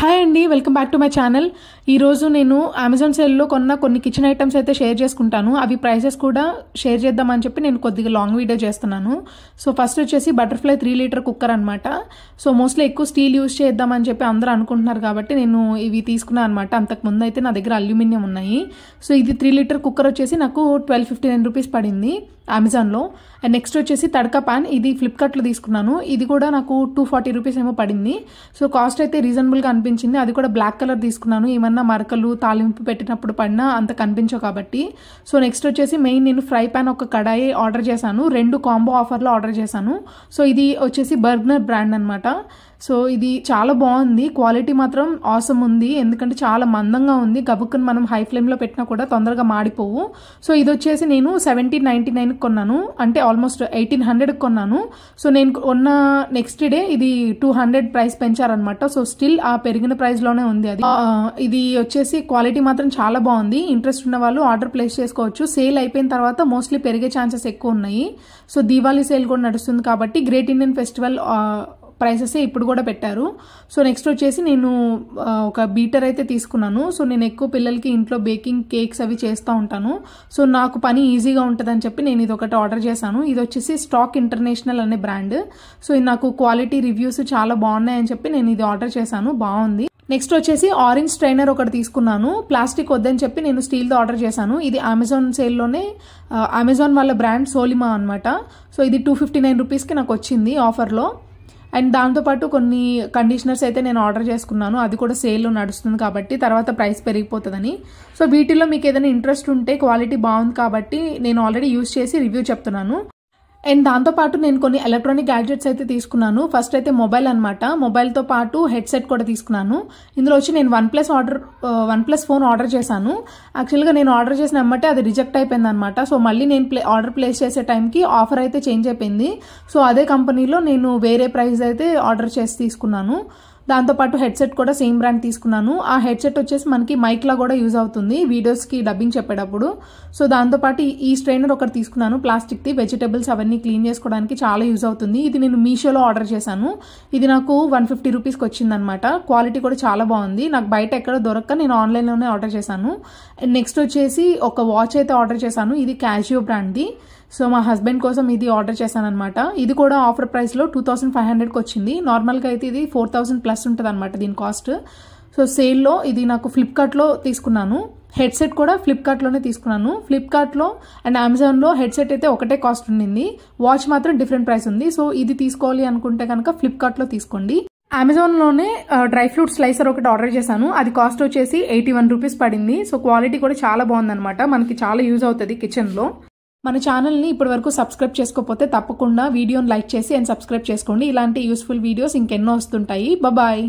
hi అండి welcome back to my channel ఈరోజు నేను అమెజాన్ సేల్లో కొన్న కొన్ని కిచెన్ ఐటమ్స్ అయితే షేర్ చేసుకుంటాను అవి ప్రైసెస్ కూడా షేర్ చేద్దామని చెప్పి నేను కొద్దిగా లాంగ్ వీడియో చేస్తున్నాను సో ఫస్ట్ వచ్చేసి బటర్ఫ్లై త్రీ లీటర్ కుక్కర్ అనమాట సో మోస్ట్లీ ఎక్కువ స్టీల్ యూజ్ చేద్దామని చెప్పి అందరూ అనుకుంటున్నారు కాబట్టి నేను ఇవి తీసుకున్నాను అనమాట అంతకుముందు అయితే నా దగ్గర అల్యూమినియం ఉన్నాయి సో ఇది త్రీ లీటర్ కుక్కర్ వచ్చేసి నాకు ట్వెల్వ్ ఫిఫ్టీ నైన్ రూపీస్ పడింది అమెజాన్లో అండ్ నెక్స్ట్ వచ్చేసి తడకా పాన్ ఇది ఫ్లిప్కార్ట్లో తీసుకున్నాను ఇది కూడా నాకు టూ ఫార్టీ రూపీస్ ఏమో పడింది సో కాస్ట్ అయితే రీజనబుల్గా అనిపించింది కనిపించింది అది కూడా బ్లాక్ కలర్ తీసుకున్నాను ఏమన్నా మరకలు తాలింపు పెట్టినప్పుడు పడినా అంత కనిపించవు కాబట్టి సో నెక్స్ట్ వచ్చేసి మెయిన్ నేను ఫ్రై ప్యాన్ ఒక కడాయి ఆర్డర్ చేశాను రెండు కాంబో ఆఫర్లో ఆర్డర్ చేశాను సో ఇది వచ్చేసి బర్గ్నర్ బ్రాండ్ అనమాట సో ఇది చాలా బాగుంది క్వాలిటీ మాత్రం ఆసం ఉంది ఎందుకంటే చాలా మందంగా ఉంది గబుక్కుని మనం హై ఫ్లేమ్లో పెట్టినా కూడా తొందరగా మాడిపోవు సో ఇది వచ్చేసి నేను సెవెంటీన్ నైంటీ నైన్కి కొన్నాను అంటే ఆల్మోస్ట్ ఎయిటీన్ హండ్రెడ్కి కొన్నాను సో నేను కొన్న నెక్స్ట్ డే ఇది టూ హండ్రెడ్ ప్రైస్ పెంచారనమాట సో స్టిల్ ఆ పెరిగి పెరిగిన ప్రైస్లోనే ఉంది అది ఇది వచ్చేసి క్వాలిటీ మాత్రం చాలా బాగుంది ఇంట్రెస్ట్ ఉన్న వాళ్ళు ఆర్డర్ ప్లేస్ చేసుకోవచ్చు సేల్ అయిపోయిన తర్వాత మోస్ట్లీ పెరిగే ఛాన్సెస్ ఎక్కువ ఉన్నాయి సో దీవాలి సేల్ కూడా నడుస్తుంది కాబట్టి గ్రేట్ ఇండియన్ ఫెస్టివల్ ప్రైసెసే ఇప్పుడు కూడా పెట్టారు సో నెక్స్ట్ వచ్చేసి నేను ఒక బీటర్ అయితే తీసుకున్నాను సో నేను ఎక్కువ పిల్లలకి ఇంట్లో బేకింగ్ కేక్స్ అవి చేస్తూ ఉంటాను సో నాకు పని ఈజీగా ఉంటుందని చెప్పి నేను ఇది ఒకటి ఆర్డర్ చేశాను ఇది వచ్చేసి స్టాక్ ఇంటర్నేషనల్ అనే బ్రాండ్ సో నాకు క్వాలిటీ రివ్యూస్ చాలా బాగున్నాయని చెప్పి నేను ఇది ఆర్డర్ చేశాను బాగుంది నెక్స్ట్ వచ్చేసి ఆరెంజ్ ట్రైనర్ ఒకటి తీసుకున్నాను ప్లాస్టిక్ వద్దని చెప్పి నేను స్టీల్తో ఆర్డర్ చేశాను ఇది అమెజాన్ సేల్లోనే అమెజాన్ వాళ్ళ బ్రాండ్ సోలిమా అనమాట సో ఇది టూ ఫిఫ్టీ నైన్ రూపీస్కి నాకు వచ్చింది ఆఫర్లో అండ్ దాంతోపాటు కొన్ని కండిషనర్స్ అయితే నేను ఆర్డర్ చేసుకున్నాను అది కూడా సేల్లో నడుస్తుంది కాబట్టి తర్వాత ప్రైస్ పెరిగిపోతుందని సో వీటిలో మీకు ఏదైనా ఇంట్రెస్ట్ ఉంటే క్వాలిటీ బాగుంది కాబట్టి నేను ఆల్రెడీ యూజ్ చేసి రివ్యూ చెప్తున్నాను అండ్ దాంతోపాటు నేను కొన్ని ఎలక్ట్రానిక్ గ్యాడ్జెట్స్ అయితే తీసుకున్నాను ఫస్ట్ అయితే మొబైల్ అనమాట మొబైల్తో పాటు హెడ్సెట్ కూడా తీసుకున్నాను ఇందులో వచ్చి నేను OnePlus order OnePlus phone order చేశాను యాక్చువల్గా నేను ఆర్డర్ చేసిన అమ్మటే అది రిజెక్ట్ అయిపోయింది అనమాట సో మళ్ళీ నేను ప్లే ఆర్డర్ ప్లేస్ చేసే టైంకి ఆఫర్ అయితే చేంజ్ అయిపోయింది సో అదే కంపెనీలో నేను వేరే ప్రైస్ అయితే ఆర్డర్ చేసి తీసుకున్నాను దాంతోపాటు హెడ్సెట్ కూడా సేమ్ బ్రాండ్ తీసుకున్నాను ఆ హెడ్సెట్ వచ్చేసి మనకి మైక్లా కూడా యూజ్ అవుతుంది వీడియోస్కి డబ్బింగ్ చెప్పేటప్పుడు సో దాంతోపాటు ఈ స్ట్రైనర్ ఒకటి తీసుకున్నాను ప్లాస్టిక్ది వెజిటేబుల్స్ అవన్నీ క్లీన్ చేసుకోవడానికి చాలా యూజ్ అవుతుంది ఇది నేను మీషోలో ఆర్డర్ చేశాను ఇది నాకు వన్ ఫిఫ్టీ రూపీస్కి వచ్చిందనమాట క్వాలిటీ కూడా చాలా బాగుంది నాకు బయట ఎక్కడ దొరక్క నేను ఆన్లైన్లోనే ఆర్డర్ చేశాను నెక్స్ట్ వచ్చేసి ఒక వాచ్ అయితే ఆర్డర్ చేశాను ఇది క్యాషియో బ్రాండ్ది సో మా హస్బెండ్ కోసం ఇది ఆర్డర్ చేశానమాట ఇది కూడా ఆఫర్ ప్రైస్లో టూ థౌసండ్ ఫైవ్ హండ్రెడ్కి వచ్చింది నార్మల్గా అయితే ఇది ఫోర్ థౌసండ్ ప్లస్ ఉంటుంది అనమాట దీని కాస్ట్ సో సేల్లో ఇది నాకు ఫ్లిప్కార్ట్లో తీసుకున్నాను హెడ్సెట్ కూడా ఫ్లిప్కార్ట్లోనే తీసుకున్నాను ఫ్లిప్కార్ట్లో అండ్ అమెజాన్లో హెడ్సెట్ అయితే ఒకటే కాస్ట్ ఉండింది వాచ్ మాత్రం డిఫరెంట్ ప్రైస్ ఉంది సో ఇది తీసుకోవాలి అనుకుంటే కనుక ఫ్లిప్కార్ట్లో తీసుకోండి అమెజాన్లోనే డ్రై ఫ్రూట్ స్లైసర్ ఒకటి ఆర్డర్ చేశాను అది కాస్ట్ వచ్చేసి ఎయిటీ వన్ రూపీస్ పడింది సో క్వాలిటీ కూడా చాలా బాగుందనమాట మనకి చాలా యూజ్ అవుతుంది కిచెన్లో మన ఛానల్ని ఇప్పటి వరకు సబ్స్క్రైబ్ చేసుకోకపోతే తప్పకుండా వీడియోని లైక్ చేసి అండ్ సబ్స్క్రైబ్ చేసుకోండి ఇలాంటి యూస్ఫుల్ వీడియోస్ ఇంకెన్నో వస్తుంటాయి బాయ్